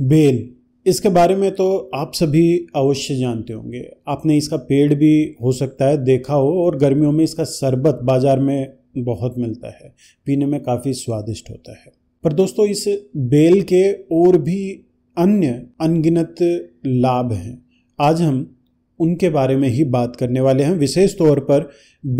bell इसके बारे में तो आप सभी अवश्य जानते होंगे आपने इसका पेड़ भी हो सकता है देखा हो और गर्मियों में इसका शरबत बाज़ार में बहुत मिलता है पीने में काफ़ी स्वादिष्ट होता है पर दोस्तों इस बेल के और भी अन्य अनगिनत लाभ हैं आज हम उनके बारे में ही बात करने वाले हैं विशेष तौर पर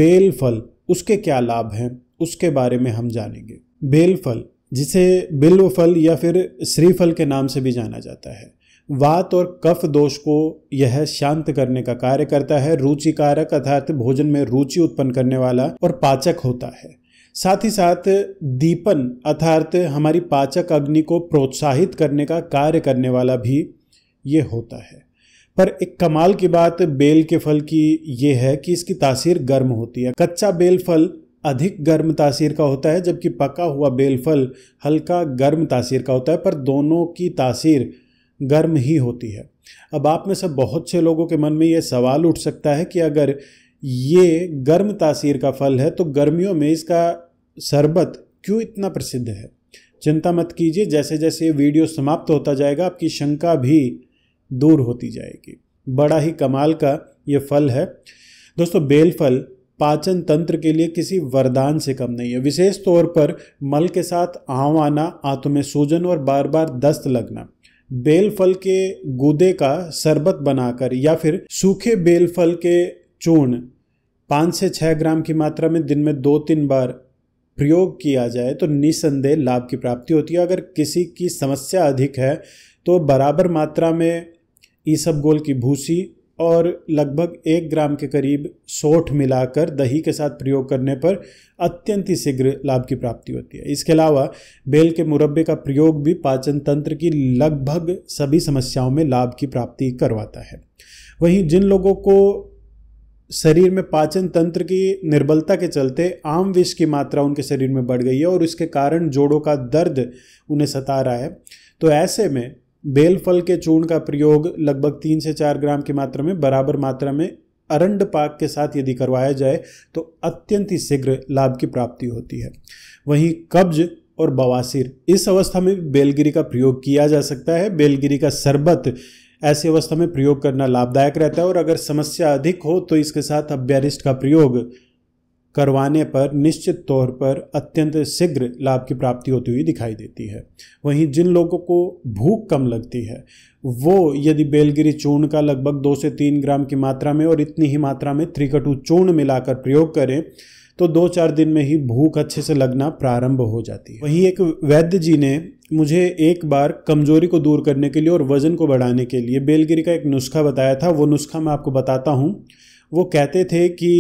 बेल फल उसके क्या लाभ हैं उसके बारे में हम जानेंगे बेल फल जिसे बिल्वफल या फिर श्रीफल के नाम से भी जाना जाता है वात और कफ दोष को यह शांत करने का कार्य करता है रुचिकारक अर्थात भोजन में रुचि उत्पन्न करने वाला और पाचक होता है साथ ही साथ दीपन अर्थात हमारी पाचक अग्नि को प्रोत्साहित करने का कार्य करने वाला भी ये होता है पर एक कमाल की बात बेल के फल की ये है कि इसकी तासीर गर्म होती है कच्चा बेल फल अधिक गर्म तासीर का होता है जबकि पका हुआ बेलफल हल्का गर्म तासीर का होता है पर दोनों की तासीर गर्म ही होती है अब आप में से बहुत से लोगों के मन में ये सवाल उठ सकता है कि अगर ये गर्म तासीर का फल है तो गर्मियों में इसका शरबत क्यों इतना प्रसिद्ध है चिंता मत कीजिए जैसे जैसे ये वीडियो समाप्त होता जाएगा आपकी शंका भी दूर होती जाएगी बड़ा ही कमाल का ये फल है दोस्तों बेल फल पाचन तंत्र के लिए किसी वरदान से कम नहीं है विशेष तौर पर मल के साथ आँव आना आंतों में सूजन और बार बार दस्त लगना बेल फल के गुदे का शरबत बनाकर या फिर सूखे बेल फल के चूर्ण पाँच से छः ग्राम की मात्रा में दिन में दो तीन बार प्रयोग किया जाए तो निसंदेह लाभ की प्राप्ति होती है अगर किसी की समस्या अधिक है तो बराबर मात्रा में ईसबगोल की भूसी और लगभग एक ग्राम के करीब सोठ मिलाकर दही के साथ प्रयोग करने पर अत्यंत ही शीघ्र लाभ की प्राप्ति होती है इसके अलावा बेल के मुरब्बे का प्रयोग भी पाचन तंत्र की लगभग सभी समस्याओं में लाभ की प्राप्ति करवाता है वहीं जिन लोगों को शरीर में पाचन तंत्र की निर्बलता के चलते आम विष की मात्रा उनके शरीर में बढ़ गई है और इसके कारण जोड़ों का दर्द उन्हें सता रहा है तो ऐसे में बेल फल के चूर्ण का प्रयोग लगभग तीन से चार ग्राम की मात्रा में बराबर मात्रा में अरंड पाक के साथ यदि करवाया जाए तो अत्यंत ही शीघ्र लाभ की प्राप्ति होती है वहीं कब्ज और बवासीर इस अवस्था में बेलगिरी का प्रयोग किया जा सकता है बेलगिरी का शरबत ऐसी अवस्था में प्रयोग करना लाभदायक रहता है और अगर समस्या अधिक हो तो इसके साथ अब्यारिस्ट का प्रयोग करवाने पर निश्चित तौर पर अत्यंत शीघ्र लाभ की प्राप्ति होती हुई दिखाई देती है वहीं जिन लोगों को भूख कम लगती है वो यदि बेलगिरी चूर्ण का लगभग दो से तीन ग्राम की मात्रा में और इतनी ही मात्रा में त्रिकटु चूर्ण मिलाकर प्रयोग करें तो दो चार दिन में ही भूख अच्छे से लगना प्रारंभ हो जाती है वहीं एक वैद्य जी ने मुझे एक बार कमजोरी को दूर करने के लिए और वजन को बढ़ाने के लिए बेलगिरी का एक नुस्खा बताया था वो नुस्खा मैं आपको बताता हूँ वो कहते थे कि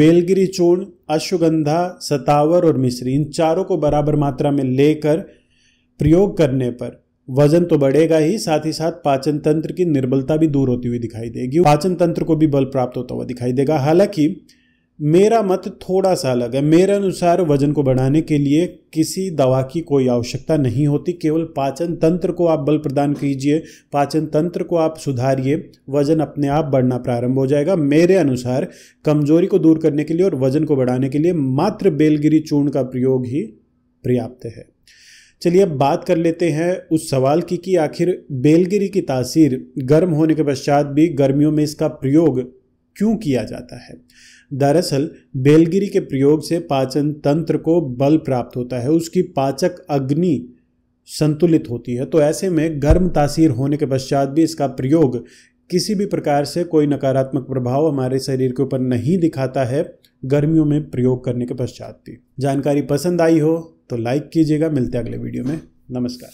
बेलगिरी चूर्ण अश्वगंधा सतावर और मिश्री इन चारों को बराबर मात्रा में लेकर प्रयोग करने पर वजन तो बढ़ेगा ही साथ ही साथ पाचन तंत्र की निर्बलता भी दूर होती हुई दिखाई देगी पाचन तंत्र को भी बल प्राप्त होता हुआ दिखाई देगा हालांकि मेरा मत थोड़ा सा अलग है मेरे अनुसार वजन को बढ़ाने के लिए किसी दवा की कोई आवश्यकता नहीं होती केवल पाचन तंत्र को आप बल प्रदान कीजिए पाचन तंत्र को आप सुधारिए वजन अपने आप बढ़ना प्रारंभ हो जाएगा मेरे अनुसार कमजोरी को दूर करने के लिए और वजन को बढ़ाने के लिए मात्र बेलगिरी चूर्ण का प्रयोग ही पर्याप्त है चलिए अब बात कर लेते हैं उस सवाल की कि आखिर बेलगिरी की तासीर गर्म होने के पश्चात भी गर्मियों में इसका प्रयोग क्यों किया जाता है दरअसल बेलगिरी के प्रयोग से पाचन तंत्र को बल प्राप्त होता है उसकी पाचक अग्नि संतुलित होती है तो ऐसे में गर्म तासीर होने के पश्चात भी इसका प्रयोग किसी भी प्रकार से कोई नकारात्मक प्रभाव हमारे शरीर के ऊपर नहीं दिखाता है गर्मियों में प्रयोग करने के पश्चात भी जानकारी पसंद आई हो तो लाइक कीजिएगा मिलते अगले वीडियो में नमस्कार